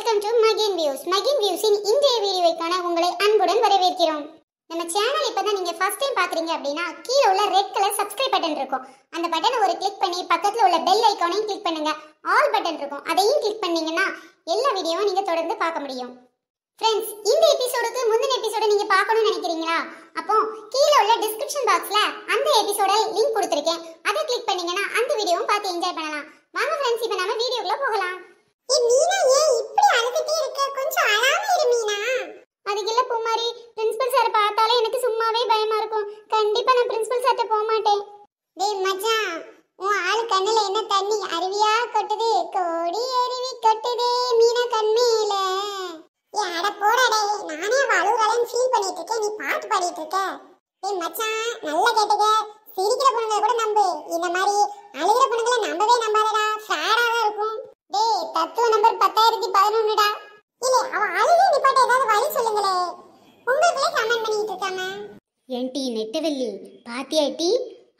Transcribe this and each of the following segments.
welcome to மகின் views மகின் வியூஸின் இன்றைய வீடியோக்கான உங்களை அன்புடன் வரவேற்கிறோம் நம்ம சேனல் இப்போ தான் நீங்கள் ஃபஸ்ட் டைம் பார்க்குறீங்க அப்படின்னா கீழே உள்ள ரெட் கலர் சப்ஸ்கிரைப் பட்டன் இருக்கும் அந்த பட்டனை ஒரு கிளிக் பண்ணி பக்கத்தில் உள்ள பெல் ஐக்கானையும் கிளிக் பண்ணுங்க ஆல் பட்டன் இருக்கும் அதையும் கிளிக் பண்ணீங்கன்னா எல்லா வீடியோவும் நீங்கள் தொடர்ந்து பார்க்க முடியும் ஃப்ரெண்ட்ஸ் இந்த எபிசோடுக்கு முந்தின எபிசோட நீங்க பார்க்கணும்னு நினைக்கிறீங்களா அப்போ கீழே உள்ள டிஸ்கிரிப்ஷன் பாக்ஸ்ல அந்த எபிசோட லிங்க் கொடுத்துருக்கேன் அதை கிளிக் பண்ணீங்கன்னா அந்த வீடியோவும் பார்த்து என்ஜாய் பண்ணலாம் வாங்க ஃப்ரெண்ட்ஸ் இப்போ நம்ம வீடியோக்குள்ள போகலாம் அதுக்கில்ல பூமாரி பிரின்சிபல் சார் பார்த்தாலே எனக்கு சும்மாவே பயமா இருக்கும் கண்டிப்பா நான் பிரின்சிபல் சார்ட்ட போக மாட்டேன் டேய் மச்சான் உன் ஆளு கண்ணுல என்ன தண்ணி அருவியா கொட்டுது கோடி அருவி கொட்டுதே மீனா கண்மேல ஏ அட போடடே நானே அவ ஃபீல் பண்ணிட்டு நீ பாட்டு பாடிட்டு இருக்க டேய் மச்சான் நல்லா கேட்டுக்க சிரிக்கிற பொண்ணுங்களை கூட நம்பு இந்த மாதிரி அழுகிற பொண்ணுங்களை நம்பவே நம்பாதடா ஃபேரா டேய் தத்துவ நம்பர் பத்தாயிரத்தி பதினொன்னுடா இல்ல அவ அழுகை நிப்பாட்ட ஏதாவது வழி சொல்லுங்களே உங்களுக்குள்ளே கமெண்ட் பண்ணிட்டு இருக்காம என் டி நெட்டவெள்ளி பாத்தியா டி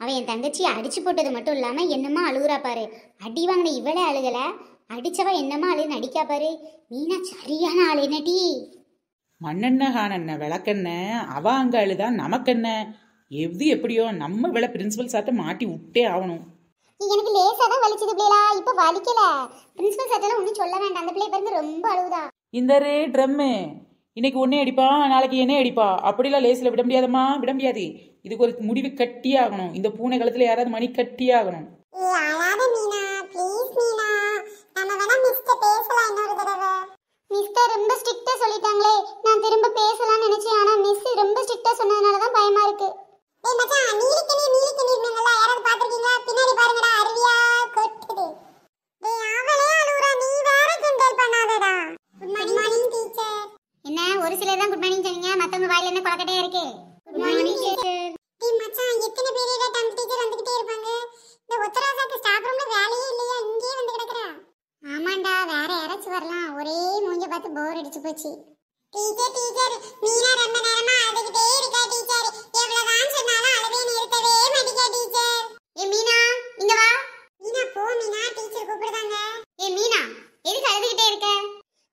அவ என் தங்கச்சி அடிச்சு போட்டது மட்டும் இல்லாம என்னமா அழுகுறா பாரு அடி வாங்கின இவளே அழுகல அடிச்சவ என்னமா அழு நடிக்கா பாரு மீனா சரியான ஆளு என்ன டி மண்ணெண்ண ஹானண்ண விளக்கெண்ண அவ அங்க அழுதா நமக்கு என்ன எது எப்படியோ நம்ம விலை பிரின்சிபல் சாத்த மாட்டி விட்டே ஆகணும் எனக்கு லேசா தான் வலிச்சது பிள்ளைலா இப்ப வலிக்கல பிரின்சிபல் சார்ட்ட ஒண்ணும் சொல்ல வேண்டாம் அந்த பிள்ளை பிறந்து ரொம்ப அழுவுதா இந்த ரே ட்ரம்மு இன்னைக்கு ஒன்னே அடிப்பா நாளைக்கு என்ன அடிப்பா அப்படிலாம் லேசில் விட முடியாதம்மா விட முடியாது இதுக்கு ஒரு முடிவு கட்டியே ஆகணும் இந்த பூனை காலத்துல யாராவது மணி கட்டியே ஆகணும் மிஸ்டர் ரொம்ப ஸ்ட்ரிக்டா சொல்லிட்டாங்களே நான் திரும்ப பேசலாம்னு நினைச்சேன் ஆனா மிஸ் பார்த்து போர் அடிச்சு போச்சு டீச்சர் டீச்சர் மீனா ரொம்ப நேரமா அழுதுகிட்டே இருக்கா டீச்சர் எவ்வளவுதான் சொன்னாலும் அழுவே நிறுத்தவே மாட்டீங்க டீச்சர் ஏ மீனா இங்க வா மீனா போ மீனா டீச்சர் கூப்பிடுறாங்க ஏ மீனா எதுக்கு அழுதுகிட்டே இருக்க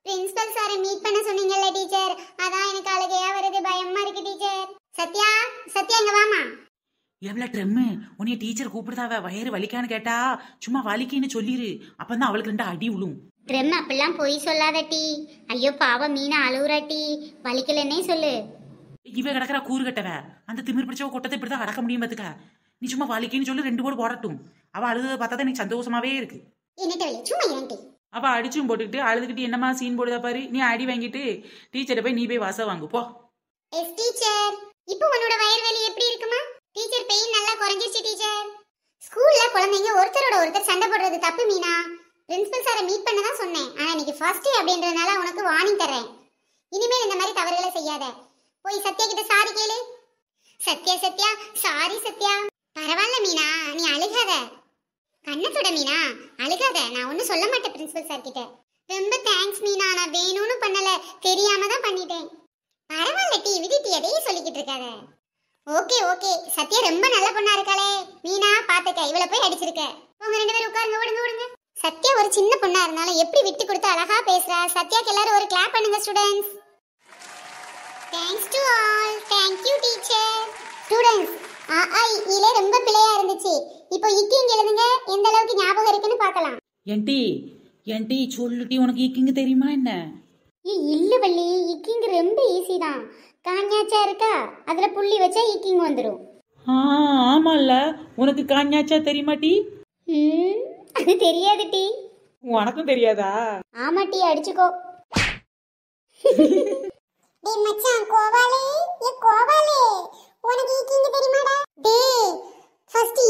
பிரின்சிபல் சார் மீட் பண்ண சொன்னீங்கல்ல டீச்சர் அதான் எனக்கு அழுகையா வருது பயமா இருக்கு டீச்சர் சத்யா சத்யா இங்க வாமா எவ்வளோ ட்ரெம்மு உன்னைய டீச்சர் கூப்பிடுதாவ வயிறு வலிக்கான்னு கேட்டா சும்மா வலிக்கின்னு சொல்லிடு அப்பந்தான் அவளுக்கு ரெண்டு அடி விழும் ட்ரெம் அப்பெல்லாம் போய் சொல்லாதட்டி ஐயோ பாவ மீனா அழுவுறாட்டி வலிக்கலன்னே சொல்லு இவ கிடக்குற கூறு கட்டவ அந்த திமிர் பிடிச்சவ கொட்டத்தை இப்படிதான் கடக்க முடியும் பாத்துக்க நீ சும்மா வலிக்கின்னு சொல்லி ரெண்டு போடு போடட்டும் அவ அழுத பார்த்தா எனக்கு சந்தோஷமாவே இருக்கு அவ அடிச்சும் போட்டுக்கிட்டு அழுதுகிட்டு என்னமா சீன் போடுதா பாரு நீ அடி வாங்கிட்டு டீச்சரை போய் நீ போய் வாச வாங்கு போ எஸ் டீச்சர் இப்போ உன்னோட வயிறு வலி எப்படி இருக்குமா டீச்சர் பெயின் நல்லா குறைஞ்சிருச்சு டீச்சர் ஸ்கூல்ல குழந்தைங்க ஒருத்தரோட ஒருத்தர் சண்டை போடுறது தப்பு மீனா பிரின்சிபல் சாரை மீட் பண்ண தான் சொன்னேன் ஆனால் இன்னைக்கு ஃபர்ஸ்ட் அப்படின்றதுனால உனக்கு வார்னிங் தரேன் இனிமேல் இந்த மாதிரி தவறுகளை செய்யாத போய் சத்யா கிட்ட சாரி கேளு சத்யா சத்யா சாரி சத்யா பரவாயில்ல மீனா நீ அழுகாத சுட மீனா அழுகாத நான் ஒன்றும் சொல்ல மாட்டேன் பிரின்சிபல் சார் கிட்ட ரொம்ப தேங்க்ஸ் மீனா நான் வேணும்னு பண்ணல தெரியாம தான் பண்ணிட்டேன் பரவாயில்ல டி விதி டி சொல்லிக்கிட்டு இருக்காத ஓகே ஓகே சத்யா ரொம்ப நல்ல பொண்ணா இருக்காளே மீனா பாத்துக்க இவ்வளவு போய் அடிச்சிருக்க உங்க ரெண்டு பேரும் உட்காருங்க ஓடுங்க ஓடுங்க சத்யா ஒரு சின்ன பொண்ணா இருந்தாலும் எப்படி விட்டு கொடுத்து அழகா பேசுறா சத்யாக்கு எல்லாரும் ஒரு கிளாப் பண்ணுங்க students thanks to all thank you teacher students ஆ ஆ இலே ரொம்ப பிளேயா இருந்துச்சு இப்போ இக்கிங் எழுதுங்க எந்த அளவுக்கு ஞாபகம் இருக்குன்னு பார்க்கலாம் ஏன்டி ஏன்டி சொல்லுட்டி உனக்கு இக்கிங் தெரியுமா என்ன இல்ல வள்ளி இக்கிங் ரொம்ப ஈஸி தான் காஞ்சாச்சா இருக்கா அதுல புள்ளி வச்சா இக்கிங் வந்துடும் ஆமால உனக்கு காஞ்சாச்சா தெரியுமா டி அது தெரியாது டி உனக்கும் தெரியாதா ஆமா டி அடிச்சுக்கோ டேய் மச்சான் கோவாலே ஏ கோவாலே உனக்கு ஈக்கிங்க தெரியுமாடா டேய் ஃபர்ஸ்ட்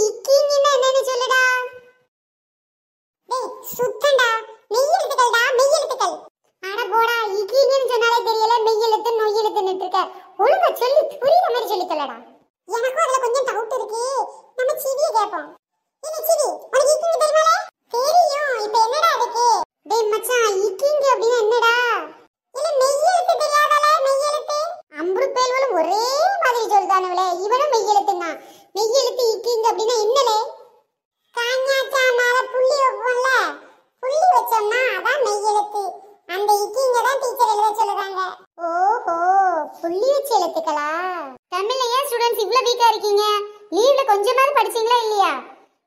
படிச்சீங்களா இல்லையா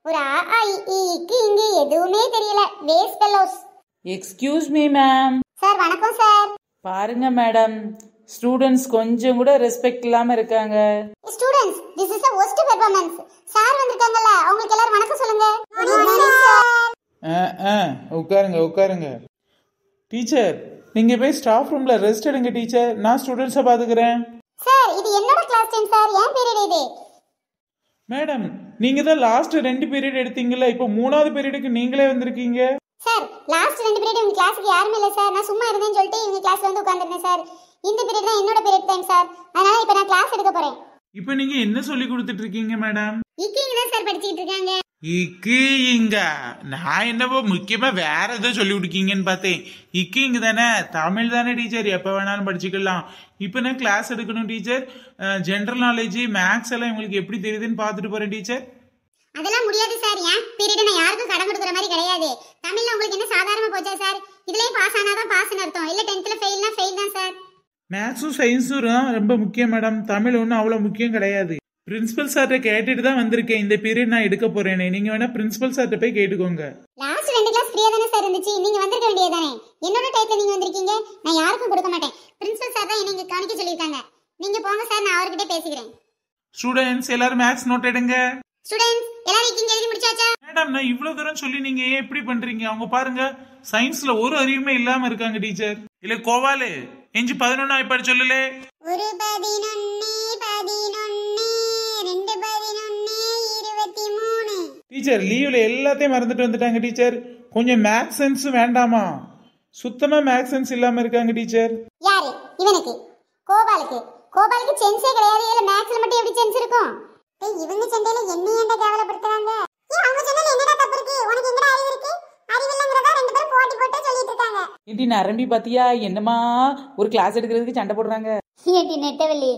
ஒரு ஆ ஆ இ e ஈக்கு e இங்க எதுவுமே தெரியல waste fellows excuse me ma'am sir வணக்கம் சார் பாருங்க மேடம் ஸ்டூடண்ட்ஸ் கொஞ்சம் கூட ரெஸ்பெக்ட் இல்லாம இருக்காங்க students this is the worst performance sir வந்திருக்காங்கல அவங்களுக்கு எல்லாரும் வணக்கம் சொல்லுங்க ஆ உட்காருங்க உட்காருங்க டீச்சர் நீங்க போய் ஸ்டாஃப் ரூம்ல ரெஸ்ட் எடுங்க டீச்சர் நான் ஸ்டூடண்ட்ஸை பாத்துக்கிறேன் சார் இது என்னோட கிளாஸ் டீம் சார் ஏன் பீரியட் இது மேடம் நீங்க தான் லாஸ்ட் ரெண்டு பீரியட் எடுத்தீங்கல்ல இப்போ மூணாவது பீரியடுக்கு நீங்களே வந்திருக்கீங்க சார் லாஸ்ட் ரெண்டு பீரியட் உங்க கிளாஸுக்கு யாருமே இல்லை சார் நான் சும்மா இருந்தேன்னு சொல்லிட்டு இவங்க கிளாஸ்ல வந்து உட்காந்துருந்தேன் சார் இந்த பீரியட் தான் என்னோட பீரியட் டைம் சார் அதனால இப்போ நான் கிளாஸ் எடுக்க போறேன் இப்போ நீங்க என்ன சொல்லி கொடுத்துட்டு இருக்கீங்க மேடம் இக்கிங்க தான் சார் படிச்சிட்டு இருக்காங்க இக்கு இங்க நான் என்னவோ முக்கியமா வேற எதோ சொல்லி கொடுக்கீங்கன்னு பார்த்தேன் இக்கு இங்க தானே தமிழ் தானே டீச்சர் எப்போ வேணாலும் படிச்சுக்கலாம் இப்போ நான் கிளாஸ் எடுக்கணும் டீச்சர் ஜென்ரல் நாலேஜ் மேக்ஸ் எல்லாம் உங்களுக்கு எப்படி தெரியுதுன்னு பார்த்துட்டு போறேன் டீச்சர் அதெல்லாம் முடியாது சார் ஏன் பீரியட் நான் யாருக்கும் கடன் கொடுக்குற மாதிரி கிடையாது தமிழ்ல உங்களுக்கு என்ன சாதாரண போச்சா சார் இதுலயே பாஸ் ஆனாதான் பாஸ்னு அர்த்தம் இல்ல 10thல ஃபெயில்னா ஃபெயில் தான் சார் மேக்ஸும் சயின்ஸும் ரொம்ப முக்கியம் மேடம் தமிழ் ஒன்றும் அவ்வளோ முக்கியம் கிடையாது பிரின்சிபல் சார்ட்ட கேட்டுட்டு தான் வந்திருக்கேன் இந்த பீரியட் நான் எடுக்க போறேனே நீங்க வேணா பிரின்சிபல் சார்ட்ட போய் கேட்டுக்கோங்க லாஸ்ட் ரெண்டு கிளாஸ் ஃப்ரீயா தானே சார் இருந்துச்சு நீங்க வந்திருக்க வேண்டியதானே என்னோட டைத்துல நீங்க வந்திருக்கீங்க நான் யாருக்கும் கொடுக்க மாட்டேன் பிரின்சிபல் சார் தான் என்ன காணிக்க சொல்லியிருக்காங்க நீங்க போங்க சார் நான் அவர்கிட்ட பேசிக்கிறேன் ஸ்டூடெண்ட்ஸ் எல்லாரும் மேக்ஸ் நோட் எடுங்க ஸ்டூடெண்ட்ஸ் எல்லாரும் இங்க எழுதி முடிச்சாச்சா மேடம் நான் இவ்வளவு தூரம் சொல்லி நீங்க ஏன் இப்படி பண்றீங்க அவங்க பாருங்க சயின்ஸ்ல ஒரு அறிவுமே இல்லாம இருக்காங்க டீச்சர் இல்ல கோவாலே எஞ்சி பதினொன்னு ஆயிப்பாடு சொல்லுலே ஒரு பதினொன்னு பதினொன்னு டீச்சர் லீவில் எல்லாத்தையும் மறந்துட்டு வந்துட்டாங்க டீச்சர் கொஞ்சம் மேக்ஸ் சென்ஸும் வேண்டாமா சுத்தமா மேக்ஸ் சென்ஸ் இல்லாம இருக்காங்க டீச்சர் யாரு இவனுக்கு கோபாலுக்கு கோபாலுக்கு சென்ஸே கிடையாது இல்ல மேக்ஸ்ல மட்டும் எப்படி சென்ஸ் இருக்கும் டேய் இவங்க சண்டையில என்ன ஏன்டா கேவலப்படுத்துறாங்க ஏய் அவங்க சண்டையில என்னடா தப்பு இருக்கு உனக்கு எங்கடா அறிவு இருக்கு அறிவு இல்லங்கறத ரெண்டு பேரும் போட்டி போட்டு சொல்லிட்டு இருக்காங்க இப்படி நரம்பி பாத்தியா என்னமா ஒரு கிளாஸ் எடுக்கிறதுக்கு சண்டை போடுறாங்க ஏடி நெட்டவெல்லி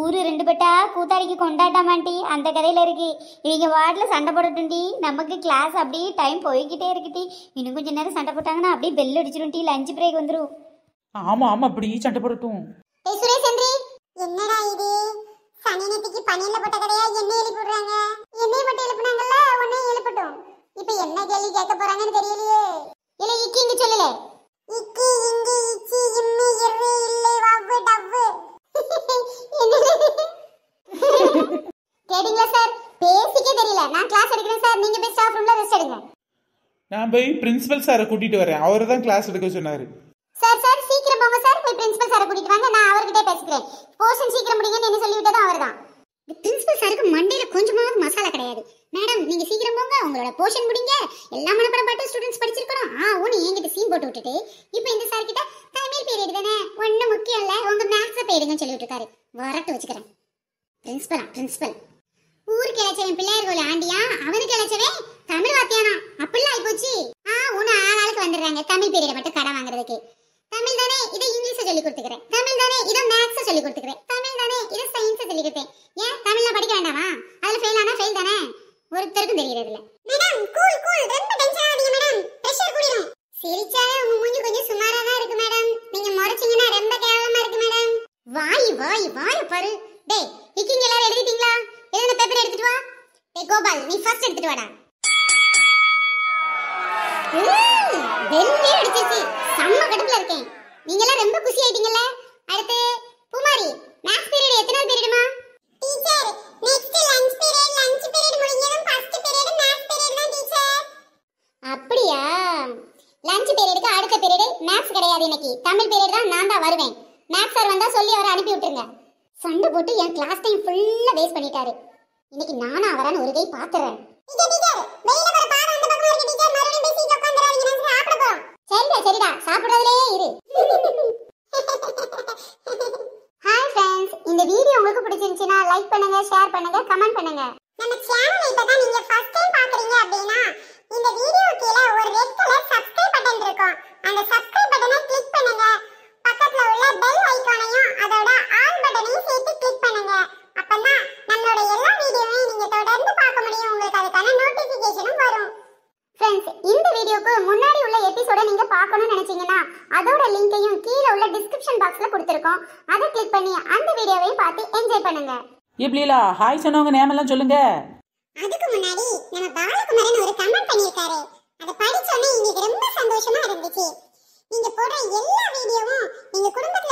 ஊரு ரெண்டு பட்டா கூத்தாடிக்கு கொண்டாட்டாமாண்டி அந்த கதையில இருக்கு இவங்க வார்டில் சண்டை போடட்டுண்டி நமக்கு கிளாஸ் அப்படியே டைம் போய்கிட்டே இருக்குட்டி இன்னும் கொஞ்ச நேரம் சண்டை போட்டாங்கன்னா அப்படியே பெல் அடிச்சிடும் லஞ்ச் பிரேக் வந்துடும் ஆமா ஆமா அப்படி சண்டை போடட்டும் என்னடா இது சனி நேத்திக்கு பனியில போட்ட கதையா என்ன எழுப்பி விடுறாங்க என்னைய மட்டும் எழுப்புனாங்கல்ல உன்னையும் எழுப்பட்டும் இப்போ என்ன கேள்வி கேட்க போறாங்கன்னு தெரியலையே போய் பிரின்சிபல் சாரை கூட்டிட்டு வரேன் அவர் தான் கிளாஸ் எடுக்க சொன்னாரு சார் சார் சீக்கிரம் போங்க சார் போய் பிரின்சிபல் சாரை கூட்டிட்டு வாங்க நான் அவர்கிட்ட பேசிக்கிறேன் போர்ஷன் சீக்கிரம் முடிங்கன்னு என்ன சொல்லிவிட்டது அவர் தான் பிரின்சிபல் சாருக்கு மண்டையில கொஞ்சமாவது மசாலா கிடையாது மேடம் நீங்க சீக்கிரம் போங்க உங்களோட போர்ஷன் முடிங்க எல்லா மனப்படம் பட்டு ஸ்டூடெண்ட்ஸ் படிச்சிருக்கணும் ஆ ஒன்னு என்கிட்ட சீன் போட்டு விட்டுட்டு இப்போ இந்த சார் கிட்ட தமிழ் பேர் தானே ஒன்றும் முக்கியம் இல்லை உங்க மேக்ஸ் பேருங்க சொல்லி விட்டுருக்காரு வரட்டு வச்சுக்கிறேன் பிரின்சிபல் பிரின்சிபல் ஊருக்கு இழைச்சவன் பிள்ளையார் கோயில் ஆண்டியா அவனுக்கு இழைச்சவன் தமிழ் வாத்தியானா அப்படிலாம் தமிழ் பீரியட் மட்டும் கடன் வாங்குறதுக்கு தமிழ் தானே இதை இங்கிலீஷ் சொல்லி கொடுத்துக்கிறேன் தமிழ் தானே இதை மேக்ஸ் சொல்லி கொடுத்துக்கிறேன் தமிழ் தானே இதை சயின்ஸ் சொல்லி கொடுத்தேன் ஏன் தமிழ்ல படிக்க வேண்டாமா அதுல ஃபெயில் ஆனா ஃபெயில் தானே ஒருத்தருக்கும் தெரிகிறது இல்ல மேடம் கூல் கூல் ரொம்ப டென்ஷன் ஆகாதீங்க மேடம் பிரஷர் குடிங்க சிரிச்சாலே உங்க மூஞ்சி கொஞ்சம் சுமாரா தான் இருக்கு மேடம் நீங்க முறைச்சீங்கன்னா ரொம்ப கேவலமா இருக்கு மேடம் வாய் வாய் வாய் பாரு டேய் இக்கிங்க எல்லாரும் எழுதிட்டீங்களா எழுதின பேப்பர் எடுத்துட்டு வா டேய் கோபால் நீ ஃபர்ஸ்ட் எடுத்துட்டு வாடா வெண்ணே அடிச்சிச்சு செம்ம கடுப்புல இருக்கேன் நீங்க எல்லாம் ரொம்ப குஷி ஆயிட்டீங்கல்ல அடுத்து குமாரி மேக்ஸ் பீரியட் எத்தனை பீரியடுமா teacher next lunch period lunch period முடிஞ்சதும் ஃபர்ஸ்ட் பீரியட் மேக்ஸ் பீரியட் தான் டீச்சர் அப்படியா லஞ்ச் பீரியடுக்கு அடுத்த பீரியட் மேக்ஸ் கிடையாது இன்னைக்கு தமிழ் பீரியட் தான் நான் தான் வருவேன் மேக்ஸ் சார் வந்தா சொல்லி அவரை அனுப்பி விட்டுருங்க சண்டை போட்டு என் கிளாஸ் டைம் ஃபுல்லா வேஸ்ட் பண்ணிட்டாரு இன்னைக்கு நானா அவரான ஒரு கை பாத்துறேன் டீச்சர் டீச்சர் வெளியில ஒரு சரிடா சரிடா சாப்பிடுறதுலயே இரு ஹாய் ஃப்ரெண்ட்ஸ் இந்த வீடியோ உங்களுக்கு பிடிச்சிருந்துச்சுன்னா லைக் பண்ணுங்க ஷேர் பண்ணுங்க கமெண்ட் பண்ணுங்க நம்ம சேனலை இப்பதான் நீங்க ஃபர்ஸ்ட் டைம் பாக்குறீங்க அப்படின்னா இந்த வீடியோ கீழே ஒரு ரெட் கலர் சப்ஸ்கிரைப் பட்டன் இருக்கும் அந்த சப்ஸ்கிரைப் பட்டனை கிளிக் பண்ணுங்க பக்கத்துல உள்ள பெல் ஐகானையும் அதோட ஆல் பட்டனையும் சேர்த்து கிளிக் பண்ணுங்க அப்பதான் நம்மளோட எல்லா வீடியோவையும் நீங்க தொடர்ந்து பார்க்க முடியும் உங்களுக்கு அதுக்கான நோட்டிபிகேஷனும் ஃப்ரெண்ட்ஸ் இந்த வீடியோக்கு முன்னாடி உள்ள எபிசோட நீங்க பார்க்கணும்னு நினைச்சீங்கன்னா அதோட லிங்கையும் கீழே உள்ள டிஸ்கிரிப்ஷன் பாக்ஸ்ல கொடுத்துருக்கோம் அதை கிளிக் பண்ணி அந்த வீடியோவையும் பார்த்து என்ஜாய் பண்ணுங்க இப்படிலா ஹாய் சொன்னவங்க நேம் எல்லாம் சொல்லுங்க அதுக்கு முன்னாடி நம்ம பாலகுமாரன் ஒரு கமெண்ட் பண்ணியிருக்காரு அதை படிச்சோன்னே எங்களுக்கு ரொம்ப சந்தோஷமா இருந்துச்சு நீங்க போடுற எல்லா வீடியோவும் நீங்க குடும்பத்துல